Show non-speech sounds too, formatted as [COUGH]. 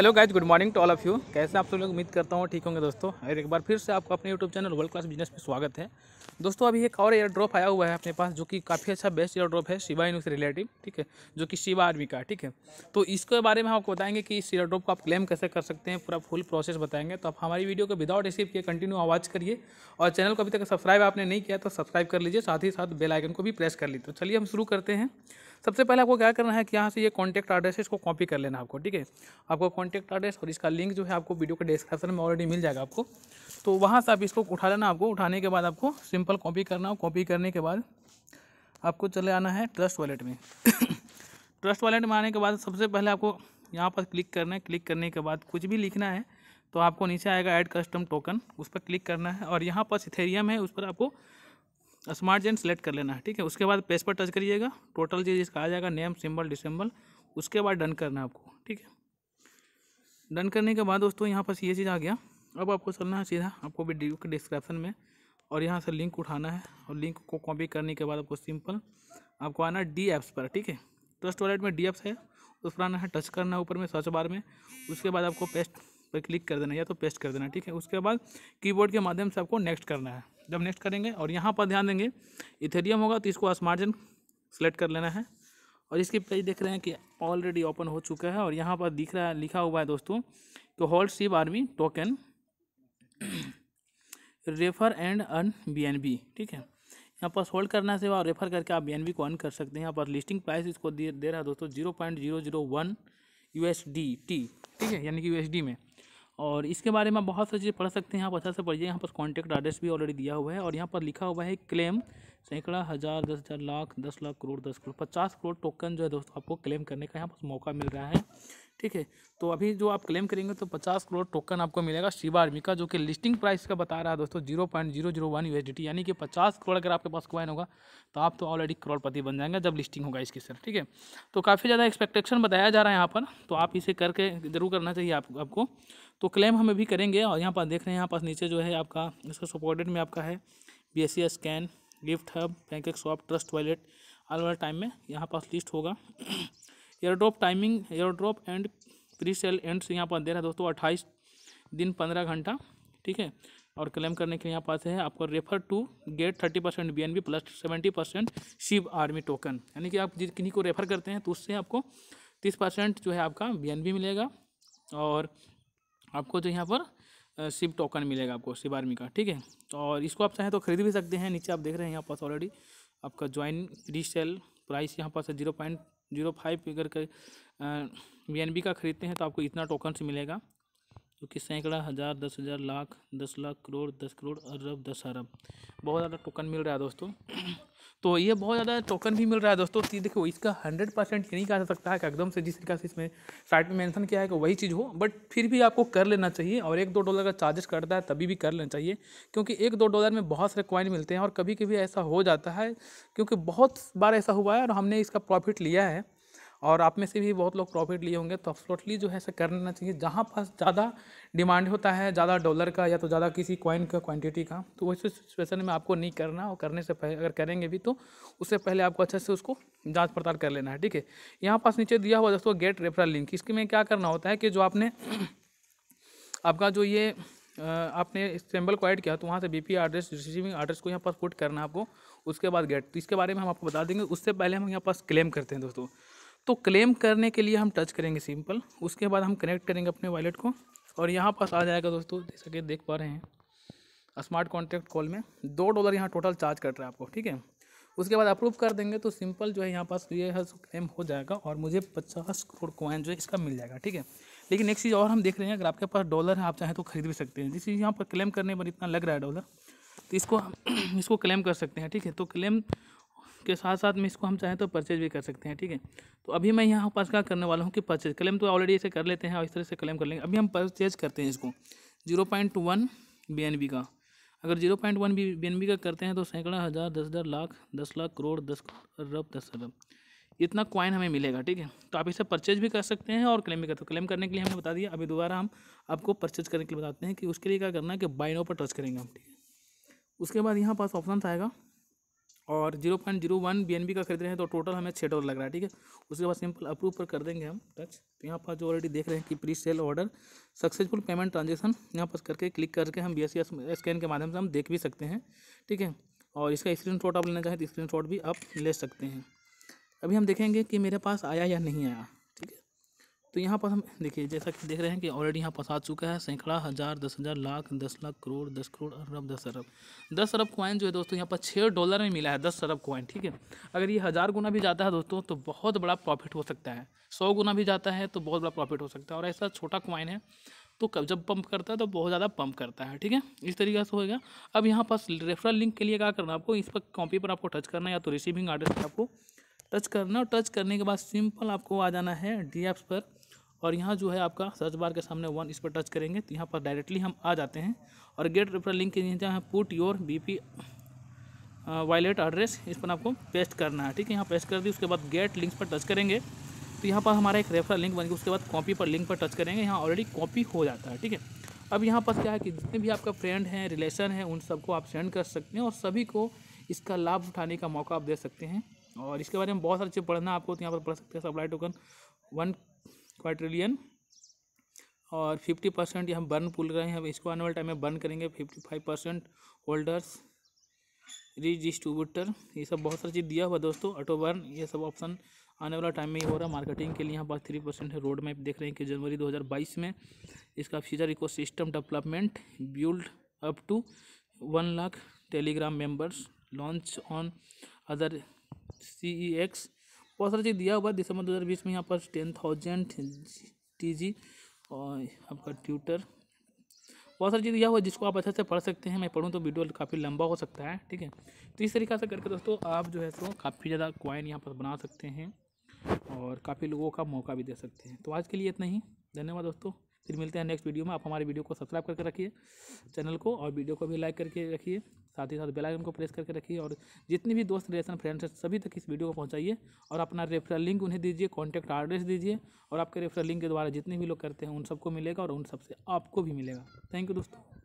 hello guys good morning to all of you कैसे आप सब लोग उम्मीद करता हूँ ठीक होंगे दोस्तों और एक बार फिर से आपको अपने YouTube channel world class business में स्वागत है दोस्तों अभी एक और एयर ड्रॉप आया हुआ है अपने पास जो कि काफ़ी अच्छा बेस्ट एयर ड्रॉप है शिवा इन से रिलेटिव ठीक है जो कि शिवा आर्मी का ठीक है तो इसके बारे में आपको बताएंगे कि इस एयर ड्रॉप को आप क्लेम कैसे कर सकते हैं पूरा फुल प्रोसेस बताएंगे तो आप हमारी वीडियो को विदाउट रिसीव किए कंटिन्यू आवाज करिए और चैनल को अभी तक सब्सक्राइब आपने नहीं किया तो सब्सक्राइब कर लीजिए साथ ही साथ बेलाइकन को भी प्रेस कर लीजिए तो चलिए हम शुरू करते हैं सबसे पहले आपको क्या करना है कि यहाँ से ये कॉन्टैक्ट एड्रेस है इसको कॉपी कर लेना आपको ठीक है आपको कॉन्टैक्ट एड्रेस और इसका लिंक जो है आपको वीडियो के डिस्क्रिप्शन में ऑलरेडी मिल जाएगा आपको तो वहाँ से आप इसको उठा लेना आपको उठाने के बाद आपको सिंपल कॉपी करना और कॉपी करने के बाद आपको चले आना है ट्रस्ट वॉलेट में ट्रस्ट [COUGHS] वॉलेट में आने के बाद सबसे पहले आपको यहाँ पर क्लिक करना है क्लिक करने के बाद कुछ भी लिखना है तो आपको नीचे आएगा ऐड कस्टम टोकन उस पर क्लिक करना है और यहाँ पर सिथेरियम है उस पर आपको स्मार्ट जेन सेलेक्ट कर लेना है ठीक है उसके बाद पेज पर टच करिएगा टोटल चीज़ इसका आ जाएगा नेम सिंबल डिसम्बल उसके बाद डन करना है आपको ठीक है डन करने के बाद दोस्तों यहाँ पास ये चीज़ आ गया अब आपको चलना है सीधा आपको भी डिस्क्रिप्शन में और यहाँ से लिंक उठाना है और लिंक को कॉपी करने के बाद आपको सिंपल आपको आना है डी एप्स पर ठीक है ट्रस्ट वॉलेट में डी एप्स है उस पर आना है टच करना है ऊपर में सर्च बार में उसके बाद आपको पेस्ट पर क्लिक कर देना या तो पेस्ट कर देना ठीक है उसके बाद कीबोर्ड के माध्यम से आपको नेक्स्ट करना है जब नेक्स्ट करेंगे और यहाँ पर ध्यान देंगे इथेरियम होगा तो इसको स्मार्टजन सेलेक्ट कर लेना है और इसकी पेज देख रहे हैं कि ऑलरेडी ओपन हो चुका है और यहाँ पर दिख रहा है लिखा हुआ है दोस्तों कि hold Shiv army token refer and earn B ठीक है यहाँ पर होल्ड करना से और रेफर करके आप बी को अर्न कर सकते हैं यहाँ पर लिस्टिंग प्राइस इसको दे दे रहा है दोस्तों zero point zero zero one U S D T ठीक है यानी कि यू एस डी में और इसके बारे में बहुत सारी चीज़ें पढ़ सकते हैं आप अच्छा से पढ़िए यहाँ पर कॉन्टैक्ट एड्रेस भी ऑलरेडी दिया हुआ है और यहाँ पर लिखा हुआ है क्लेम सैकड़ा हज़ार दस हज़ार लाख दस लाख करोड़ दस करोड़ पचास करोड़ टोकन जो है दोस्तों आपको क्लेम करने का यहाँ पर मौका मिल रहा है ठीक है तो अभी जो आप क्लेम करेंगे तो पचास करोड़ टोकन आपको मिलेगा शिवा आर्मी का जो कि लिस्टिंग प्राइस का बता रहा है दोस्तों zero point zero zero one USDT यानी कि पचास करोड़ अगर आपके पास क्वाइन होगा तो आप तो ऑलरेडी करोड़पति बन जाएंगे जब लिस्टिंग होगा इसकी सर ठीक है तो काफ़ी ज़्यादा एक्सपेक्टेशन बताया जा रहा है यहाँ पर तो आप इसे करके ज़रूर करना चाहिए आप, आपको तो क्लेम हम अभी करेंगे और यहाँ पर देख रहे हैं यहाँ पास नीचे जो है आपका इसका सपोर्टेड में आपका है B scan gift hub bank shop Trust Wallet आने वाले टाइम में यहाँ पास लिस्ट होगा airdrop timing airdrop and presale and यहाँ पर दे रहा है दोस्तों अट्ठाईस दिन पंद्रह घंटा ठीक है और क्लेम करने के लिए यहाँ पास है आपको refer to get thirty percent B N B plus seventy percent Shiv army token यानी कि आप जिस किन्हीं को रेफर करते हैं तो उससे आपको तीस परसेंट जो है आपका बी एन बी मिलेगा और आपको जो यहाँ पर शिव टोकन मिलेगा आपको शिव आर्मी का ठीक है और इसको आप चाहें तो खरीद भी सकते हैं नीचे आप देख रहे हैं यहाँ पास ऑलरेडी आपका ज्वाइन प्री सेल प्राइस यहाँ पास है जीरो पॉइंट जीरो फाइव अगर वी एन बी का ख़रीदते हैं तो आपको इतना से मिलेगा क्योंकि कि सैकड़ा हज़ार दस हज़ार लाख दस लाख करोड़ दस करोड़ अरब दस अरब बहुत ज़्यादा टोकन मिल रहा है दोस्तों तो ये बहुत ज़्यादा टोकन भी मिल रहा है दोस्तों चीज़ देखो इसका हंड्रेड परसेंट ये नहीं कहा जा सकता है कि एकदम से जिस तरीके से इसमें साइट में मेंशन किया है कि वही चीज़ हो बट फिर भी आपको कर लेना चाहिए और एक दो डॉलर का चार्जेस करता है तभी भी कर लेना चाहिए क्योंकि एक दो डॉलर में बहुत सारे कॉइन मिलते हैं और कभी कभी ऐसा हो जाता है क्योंकि बहुत बार ऐसा हुआ है और हमने इसका प्रॉफिट लिया है और आप में से भी बहुत लोग प्रॉफिट लिए होंगे तो अब्सोल्टली जो है ऐसा कर लेना चाहिए जहाँ पास ज़्यादा डिमांड होता है ज़्यादा डॉलर का या तो ज़्यादा किसी कॉइन का क्वांटिटी का तो वैसे सिचुएसन में आपको नहीं करना और करने से पहले अगर करेंगे भी तो उससे पहले आपको अच्छे से उसको जाँच पड़ताल कर लेना है ठीक है यहाँ पास नीचे दिया हुआ दोस्तों गेट रेफरल लिंक इसके में क्या करना होता है कि जो आपने [CLEARS THROAT] आपका जो ये आपने सिंबल को ऐड किया तो वहाँ से B P address receiving address को यहाँ पास पुट करना है आपको उसके बाद गेट तो इसके बारे में हम आपको बता देंगे उससे पहले हम यहाँ पास क्लेम करते हैं दोस्तों तो क्लेम करने के लिए हम टच करेंगे सिंपल उसके बाद हम कनेक्ट करेंगे अपने वॉलेट को और यहाँ पास आ जाएगा दोस्तों जैसे कि देख पा रहे हैं स्मार्ट कॉन्ट्रैक्ट कॉल में दो डॉलर यहाँ टोटल चार्ज कट रहा है आपको ठीक है उसके बाद अप्रूव कर देंगे तो सिंपल जो है यहाँ पास ये है क्लेम हो जाएगा और मुझे पचास करोड़ कोइन जो है इसका मिल जाएगा ठीक है लेकिन एक चीज़ और हम देख रहे हैं अगर आपके पास डॉलर है आप चाहें तो खरीद भी सकते हैं जिस यहाँ पर क्लेम करने पर इतना लग रहा है डॉलर तो इसको [CLEARS THROAT] इसको क्लेम कर सकते हैं ठीक है तो क्लेम के साथ साथ में इसको हम चाहें तो परचेज भी कर सकते हैं ठीक है तो अभी मैं यहाँ पास क्या करने वाला हूँ कि परचेज क्लेम तो ऑलरेडी इसे कर लेते हैं और इस तरह से क्लेम कर लेंगे अभी हम परचेज करते हैं इसको zero point one B N B का अगर zero point one B B N B का करते हैं तो सैकड़ा हज़ार दस हज़ार लाख दस लाख करोड़ दस अरब दस अरब इतना कॉइन हमें मिलेगा ठीक है तो आप इसे परचेज भी कर सकते हैं और क्लेम भी कर सकते हैं क्लेम करने के लिए हमने बता दिया अभी दोबारा हम आपको परचेज करने के लिए बताते हैं कि उसके लिए क्या करना है कि बाइनो पर टच करेंगे हम ठीक है उसके बाद यहाँ पास ऑप्शन आएगा और zero point zero one B N B का खरीद रहे हैं तो टोटल हमें छः डॉलर लग रहा है ठीक है उसके बाद सिंपल अप्रूव पर कर देंगे हम टच तो यहाँ पर जो ऑलरेडी देख रहे हैं कि presale order successful payment transaction यहाँ पर करके क्लिक करके हम बी एस स्कैन के माध्यम से हम देख भी सकते हैं ठीक है और इसका स्क्रीन शॉट आप लेना चाहें तो स्क्रीन शॉट भी आप ले सकते हैं अभी हम देखेंगे कि मेरे पास आया या नहीं आया तो यहाँ पर हम देखिए जैसा कि देख रहे हैं कि ऑलरेडी यहाँ पास आ चुका है सैकड़ा हज़ार दस हज़ार लाख दस लाख करोड़ दस करोड़ अरब दस अरब दस अरब कॉइन जो है दोस्तों यहाँ पर छः डॉलर में मिला है दस अरब कॉइन ठीक है अगर ये हज़ार गुना भी जाता है दोस्तों तो बहुत बड़ा प्रॉफिट हो सकता है सौ गुना भी जाता है तो बहुत बड़ा प्रॉफिट हो सकता है और ऐसा छोटा कॉइन है तो जब पंप करता है तो बहुत ज़्यादा पंप करता है ठीक है इस तरीके से होएगा अब यहाँ पास रेफरल लिंक के लिए क्या करना आपको इस पर कॉपी पर आपको टच करना है या तो रिसीविंग एड्रेस पर आपको टच करना और टच करने के बाद सिंपल आपको आ जाना है डी पर और यहाँ जो है आपका सर्च बार के सामने वन इस पर टच करेंगे तो यहाँ पर डायरेक्टली हम आ जाते हैं और गेट रेफर लिंक के नीचे है put your B P wallet address इस पर आपको पेस्ट करना है ठीक है यहाँ पेस्ट कर दी उसके बाद गेट लिंक पर टच करेंगे तो यहाँ पर हमारा एक रेफर लिंक बन गया उसके बाद कॉपी पर लिंक पर टच करेंगे यहाँ ऑलरेडी कॉपी हो जाता है ठीक है अब यहाँ पर क्या है कि जितने भी आपका फ्रेंड हैं रिलेशन है उन सबको आप सेंड कर सकते हैं और सभी को इसका लाभ उठाने का मौका आप दे सकते हैं और इसके बारे में बहुत सारी चीज़ पढ़ना आपको तो यहाँ पर पढ़ सकते हैं सप्लाई टोकन वन ट्रिलियन और फिफ्टी परसेंट यहाँ बर्न पुल रहे हैं इसको आने वाले टाइम में बर्न करेंगे fifty five percent holders distributor ये सब बहुत सारी चीज़ दिया हुआ दोस्तों ऑटो बर्न ये सब ऑप्शन आने वाला टाइम में ही हो रहा है मार्केटिंग के लिए यहाँ पास थ्री परसेंट है रोड मैप देख रहे हैं कि जनवरी 2022 में इसका future ecosystem development build up to one lakh Telegram members launch on other C E X बहुत सारा चीज़ दिया हुआ है दिसंबर बीस में यहाँ पर टेन थाउजेंड टी जी और आपका ट्यूटर बहुत सारी चीज़ दिया हुआ है जिसको आप अच्छे से पढ़ सकते हैं मैं पढ़ूँ तो वीडियो काफ़ी लंबा हो सकता है ठीक है तो इस तरीके से करके दोस्तों आप जो है सो काफ़ी ज़्यादा क्वाइन यहाँ पर बना सकते हैं और काफ़ी लोगों का मौका भी दे सकते हैं तो आज के लिए इतना ही धन्यवाद दोस्तों फिर मिलते हैं नेक्स्ट वीडियो में आप हमारे वीडियो को सब्सक्राइब करके रखिए चैनल को और वीडियो को भी लाइक करके रखिए साथ ही साथ बेल आइकन को प्रेस करके रखिए और जितने भी दोस्त रिलेशन फ्रेंड्स हैं सभी तक इस वीडियो को पहुंचाइए और अपना रेफरल लिंक उन्हें दीजिए कॉन्टैक्ट एड्रेस दीजिए और आपके रेफरल लिंक के द्वारा जितने भी लोग करते हैं उन सबको मिलेगा और उन सबसे आपको भी मिलेगा थैंक यू दोस्तों